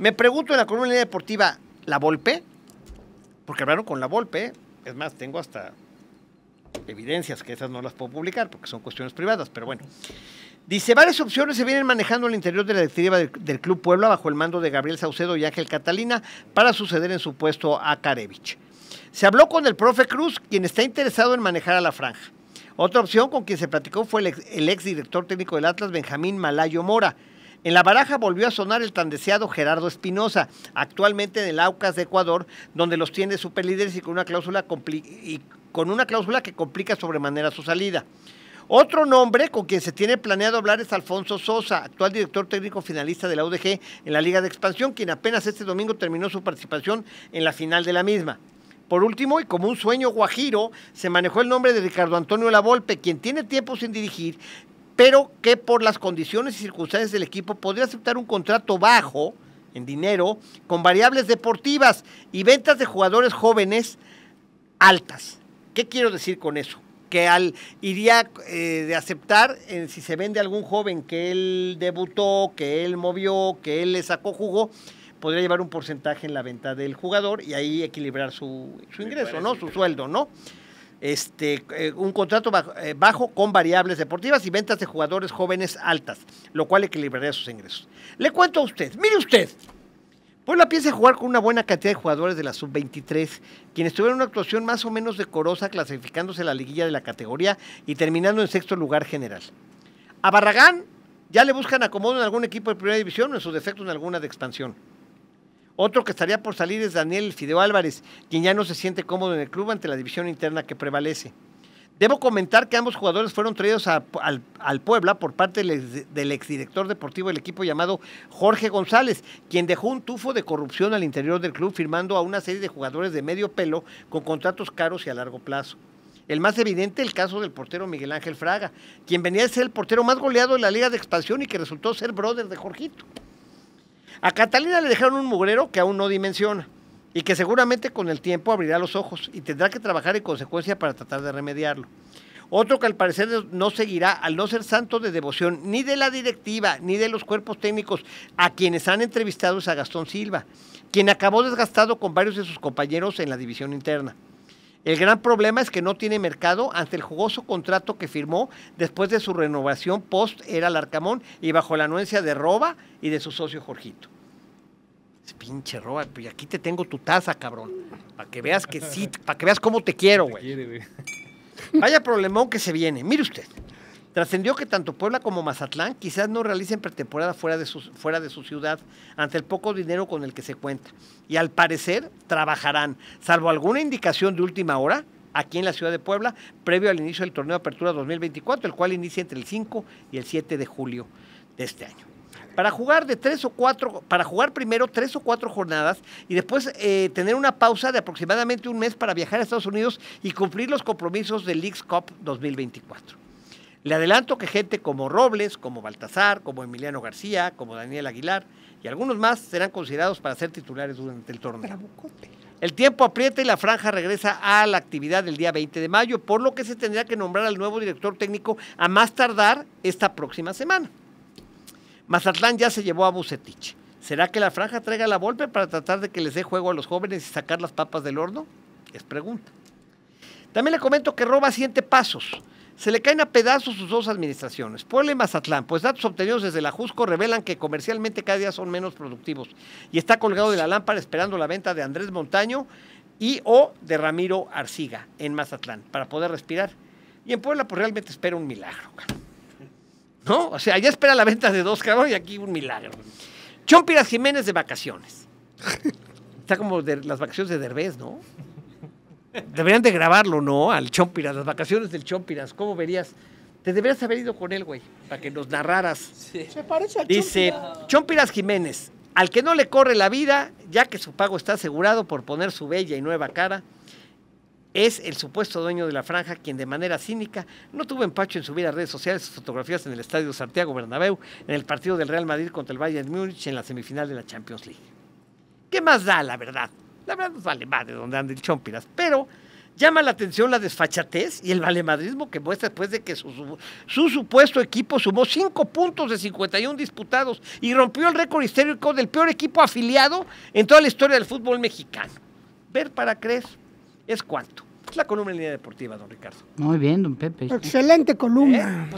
Me pregunto en la Comunidad deportiva, ¿la Volpe? Porque hablaron con la Volpe. Es más, tengo hasta evidencias que esas no las puedo publicar porque son cuestiones privadas, pero bueno. Dice, varias opciones se vienen manejando al interior de la directiva del, Club Puebla bajo el mando de Gabriel Saucedo y Ángel Catalina para suceder en su puesto a Karevich. Se habló con el profe Cruz, quien está interesado en manejar a la franja. Otra opción con quien se platicó fue el el ex director técnico del Atlas, Benjamín Malayo Mora. En la baraja volvió a sonar el tan deseado Gerardo Espinosa, actualmente en el Aucas de Ecuador, donde los tiene superlíderes y con una cláusula, y con una cláusula que complica sobremanera su salida. Otro nombre con quien se tiene planeado hablar es Alfonso Sosa, actual director técnico finalista de la UDG en la Liga de Expansión, quien apenas este domingo terminó su participación en la final de la misma. Por último, y como un sueño guajiro, se manejó el nombre de Ricardo Antonio Lavolpe, quien tiene tiempo sin dirigir pero que por las condiciones y circunstancias del equipo podría aceptar un contrato bajo en dinero con variables deportivas y ventas de jugadores jóvenes altas. ¿Qué quiero decir con eso? Que al iría eh, de aceptar eh, si se vende algún joven que él debutó, que él movió, que él le sacó jugo, podría llevar un porcentaje en la venta del jugador y ahí equilibrar su, su ingreso, ¿no? Su sueldo, ¿no? este, eh, un contrato eh, bajo, con variables deportivas y ventas de jugadores jóvenes altas, lo cual equilibraría sus ingresos. Le cuento a usted, mire usted, Puebla piensa jugar con una buena cantidad de jugadores de la sub-23, quienes tuvieron una actuación más o menos decorosa clasificándose a la liguilla de la categoría y terminando en sexto lugar general. A Barragán ya le buscan acomodo en algún equipo de primera división o en su defecto en alguna de expansión. Otro que estaría por salir es Daniel Fideo Álvarez, quien ya no se siente cómodo en el club ante la división interna que prevalece. Debo comentar que ambos jugadores fueron traídos al, Puebla por parte del, exdirector deportivo del equipo llamado Jorge González, quien dejó un tufo de corrupción al interior del club firmando a una serie de jugadores de medio pelo con contratos caros y a largo plazo. El más evidente, el caso del portero Miguel Ángel Fraga, quien venía a ser el portero más goleado de la Liga de Expansión y que resultó ser brother de Jorgito. A Catalina le dejaron un mugrero que aún no dimensiona y que seguramente con el tiempo abrirá los ojos y tendrá que trabajar en consecuencia para tratar de remediarlo. Otro que al parecer no seguirá al no ser santo de devoción ni de la directiva ni de los cuerpos técnicos a quienes han entrevistado es a Gastón Silva, quien acabó desgastado con varios de sus compañeros en la división interna. El gran problema es que no tiene mercado ante el jugoso contrato que firmó después de su renovación post era Larcamón y bajo la anuencia de Roba y de su socio Jorgito. Pinche Roba, pues aquí te tengo tu taza, cabrón. Para que veas que sí, para que veas cómo te quiero, güey. Vaya problemón que se viene. Mire usted. Trascendió que tanto Puebla como Mazatlán quizás no realicen pretemporada fuera de, su, fuera de su ciudad ante el poco dinero con el que se cuenta. Y al parecer trabajarán, salvo alguna indicación de última hora, aquí en la ciudad de Puebla, previo al inicio del torneo de Apertura 2024, el cual inicia entre el 5 y el 7 de julio de este año para jugar de tres o cuatro, para jugar primero tres o cuatro jornadas y después eh, tener una pausa de aproximadamente un mes para viajar a Estados Unidos y cumplir los compromisos del Leagues Cup 2024. Le adelanto que gente como Robles, como Baltasar, como Emiliano García, como Daniel Aguilar y algunos más serán considerados para ser titulares durante el torneo. El tiempo aprieta y la franja regresa a la actividad del día 20 de mayo, por lo que se tendrá que nombrar al nuevo director técnico a más tardar esta próxima semana. Mazatlán ya se llevó a Bucetich. ¿Será que la franja traiga la golpe para tratar de que les dé juego a los jóvenes y sacar las papas del horno? Es pregunta. También le comento que Roba siente pasos. Se le caen a pedazos sus dos administraciones, Puebla y Mazatlán, pues datos obtenidos desde la Jusco revelan que comercialmente cada día son menos productivos y está colgado de la lámpara esperando la venta de Andrés Montaño y o de Ramiro Arciga en Mazatlán para poder respirar. Y en Puebla pues realmente espera un milagro. ¿No? O sea, allá espera la venta de dos cabrón y aquí un milagro. Chompiras Jiménez de vacaciones. Está como de las vacaciones de Derbez, ¿no? Deberían de grabarlo, ¿no? Al Chompiras, las vacaciones del Chompiras. ¿Cómo verías? Te deberías haber ido con él, güey, para que nos narraras. Se parece Dice Chompiras. Jiménez, al que no le corre la vida, ya que su pago está asegurado por poner su bella y nueva cara, es el supuesto dueño de la franja quien de manera cínica no tuvo empacho en subir a redes sociales sus fotografías en el Estadio Santiago Bernabéu en el partido del Real Madrid contra el Bayern Múnich en la semifinal de la Champions League. ¿Qué más da, la verdad? La verdad nos vale donde anda el Chompiras, pero llama la atención la desfachatez y el valemadrismo que muestra después de que su, supuesto equipo sumó cinco puntos de 51 disputados y rompió el récord histórico del peor equipo afiliado en toda la historia del fútbol mexicano. Ver para creer es cuánto. Es la columna en línea deportiva, don Ricardo. Muy bien, don Pepe. Excelente columna. Eh, pues